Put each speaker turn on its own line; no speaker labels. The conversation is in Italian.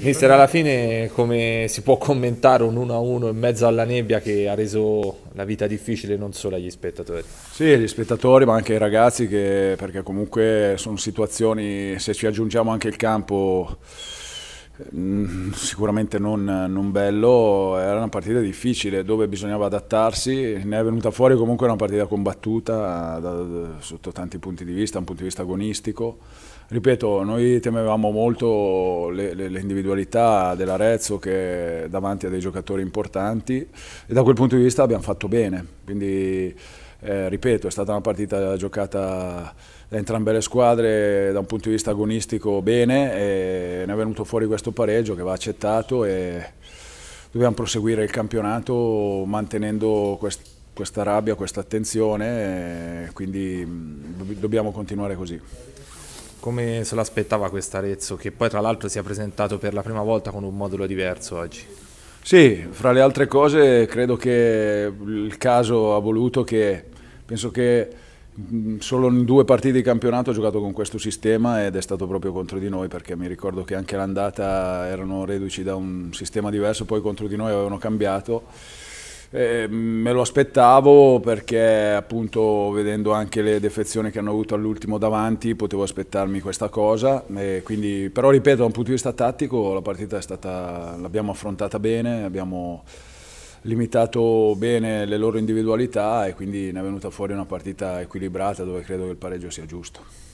Mister, alla fine come si può commentare un 1-1 a in mezzo alla nebbia che ha reso la vita difficile non solo agli spettatori?
Sì, agli spettatori ma anche ai ragazzi che, perché comunque sono situazioni, se ci aggiungiamo anche il campo Mm, sicuramente non, non, bello, era una partita difficile dove bisognava adattarsi, ne è venuta fuori comunque una partita combattuta da, da, sotto tanti punti di vista, un punto di vista agonistico. Ripeto, noi temevamo molto le, le, le individualità dell'Arezzo che davanti a dei giocatori importanti e da quel punto di vista abbiamo fatto bene. Quindi eh, ripeto, è stata una partita giocata da entrambe le squadre da un punto di vista agonistico bene e ne è venuto fuori questo pareggio che va accettato e dobbiamo proseguire il campionato mantenendo quest questa rabbia, questa attenzione, quindi mm, do dobbiamo continuare così.
Come se l'aspettava questo Arezzo, che poi tra l'altro si è presentato
per la prima volta con un modulo diverso oggi? Sì, fra le altre cose credo che il caso ha voluto che penso che mm, solo in due partite di campionato ho giocato con questo sistema ed è stato proprio contro di noi perché mi ricordo che anche l'andata erano reduci da un sistema diverso, poi contro di noi avevano cambiato. Eh, me lo aspettavo perché appunto vedendo anche le defezioni che hanno avuto all'ultimo davanti potevo aspettarmi questa cosa quindi, però ripeto da un punto di vista tattico la partita l'abbiamo affrontata bene abbiamo limitato bene le loro individualità e quindi ne è venuta fuori una partita equilibrata dove credo che il pareggio sia giusto.